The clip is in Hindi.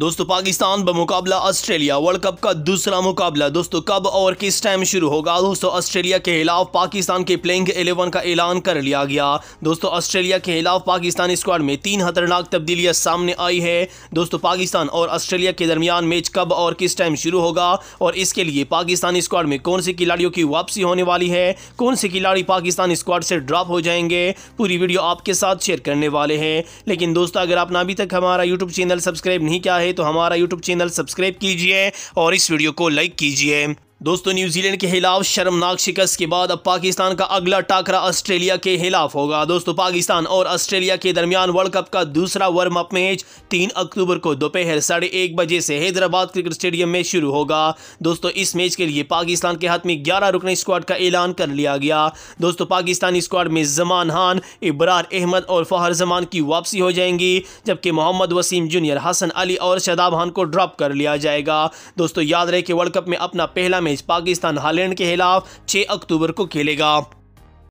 दोस्तों पाकिस्तान बमुकाबला ऑस्ट्रेलिया वर्ल्ड कप का दूसरा मुकाबला दोस्तों कब और किस टाइम शुरू होगा दोस्तों ऑस्ट्रेलिया के खिलाफ पाकिस्तान के प्लेइंग एलेवन का ऐलान कर लिया गया दोस्तों ऑस्ट्रेलिया के खिलाफ पाकिस्तान स्क्वाड में तीन खतरनाक तब्दीलियां सामने आई है दोस्तों पाकिस्तान और ऑस्ट्रेलिया के दरमियान मैच कब और किस टाइम शुरू होगा और इसके लिए पाकिस्तान स्क्वाड में कौन से खिलाड़ियों की वापसी होने वाली है कौन से खिलाड़ी पाकिस्तान स्क्वाड से ड्रॉप हो जाएंगे पूरी वीडियो आपके साथ शेयर करने वाले हैं लेकिन दोस्तों अगर आपने अभी तक हमारा यूट्यूब चैनल सब्सक्राइब नहीं किया है तो हमारा यूट्यूब चैनल सब्सक्राइब कीजिए और इस वीडियो को लाइक कीजिए दोस्तों न्यूजीलैंड के खिलाफ शर्मनाक शिकस्त के बाद अब पाकिस्तान का अगला टाकरा ऑस्ट्रेलिया के खिलाफ होगा दोस्तों पाकिस्तान और ऑस्ट्रेलिया के दरमियान वर्ल्ड कप का दूसरा वार्म अप मैच तीन अक्टूबर को दोपहर साढ़े एक बजे से हैदराबाद क्रिकेट स्टेडियम में शुरू होगा दोस्तों इस मैच के लिए पाकिस्तान के हाथ में ग्यारह रुकने स्क्वाड का ऐलान कर लिया गया दोस्तों पाकिस्तानी स्क्वाड में जमान खान इब्रार अहमद और फ़हर जमान की वापसी हो जाएंगी जबकि मोहम्मद वसीम जूनियर हसन अली और शदाब खान को ड्रॉप कर लिया जाएगा दोस्तों याद रहे कि वर्ल्ड कप में अपना पहला मैच पाकिस्तान हालैंड के खिलाफ 6 अक्टूबर को खेलेगा